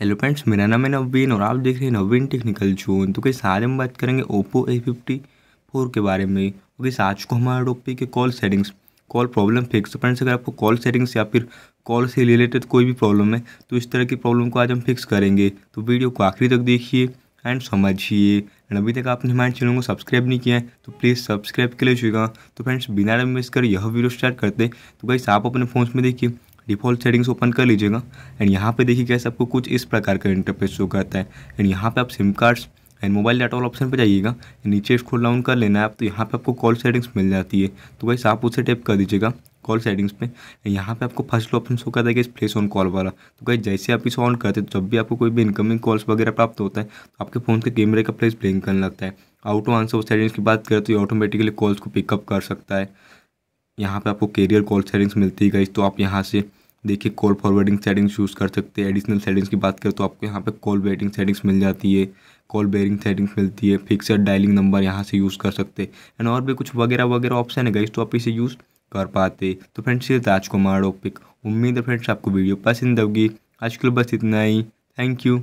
hello friends मेरा नाम है नवीन और आप देख रहे हैं नवीन टेक्निकल जोन तो कैसे आज हम बात करेंगे ओप्पो ए फिफ्टी फोर के बारे में तो आज को हमारा टॉपिक है call settings call problem fix तो फ्रेंड्स अगर आपको कॉल सेटिंग्स या फिर कॉल से रिलेटेड कोई भी प्रॉब्लम है तो इस तरह की प्रॉब्लम को आज हम फिक्स करेंगे तो वीडियो को आखिरी तक देखिए एंड समझिए एंड अभी तक आपने हमारे चैनल को सब्सक्राइब नहीं किया है तो प्लीज़ सब्सक्राइब के लिए तो फ्रेंड्स बिना टाइम कर यह वीडियो स्टार्ट करते तो कैसे आप अपने फ़ोन में देखिए डिफ़ॉल्ट सेटिंग्स ओपन कर लीजिएगा एंड यहाँ पे देखिए कैसे आपको कुछ इस प्रकार का इंटरफेस शो करता है एंड यहाँ पे आप sim cards and mobile data वाला ऑप्शन पर जाइएगा नीचे इसको डाउन कर लेना है आप तो यहाँ पे आपको कॉल सेटिंग्स मिल जाती है तो वैसे आप उसे टैप कर दीजिएगा कॉल सेटिंग्स पे यहाँ पे आपको फर्स्ट ऑप्शन शो करता है कि प्लेस ऑन कॉल वाला तो भाई जैसे आप इसे ऑन करते हैं तो जब भी आपको कोई भी इनकमिंग कॉल्स वगैरह प्राप्त होता है तो आपके फ़ोन के कैमरे का प्लेस ब्लिंक करने लगता है आउटो आंसर सेटिंग्स की बात करें तो ये ऑटोमेटिकली कॉल्स को पिकअप कर सकता है यहाँ पे आपको कैरियर कॉल सेटिंग्स मिलती है गई तो आप यहाँ से देखिए कॉल फॉरवर्डिंग सेटिंग्स यूज़ कर सकते हैं एडिशनल सेटिंग्स की बात करें तो आपको यहाँ पे कॉल वेटिंग सेटिंग्स मिल जाती है कॉल बेरिंग सेटिंग्स मिलती है फिक्सड डायलिंग नंबर यहाँ से यूज़ कर सकते हैं एंड और भी कुछ वगैरह वगैरह ऑप्शन है गई तो आप इसे यूज़ कर पाते तो फ्रेंड्स ये आज को मारो पिक उम्मीद है फ्रेंड्स आपको वीडियो पसंद होगी आज के लिए बस इतना ही थैंक यू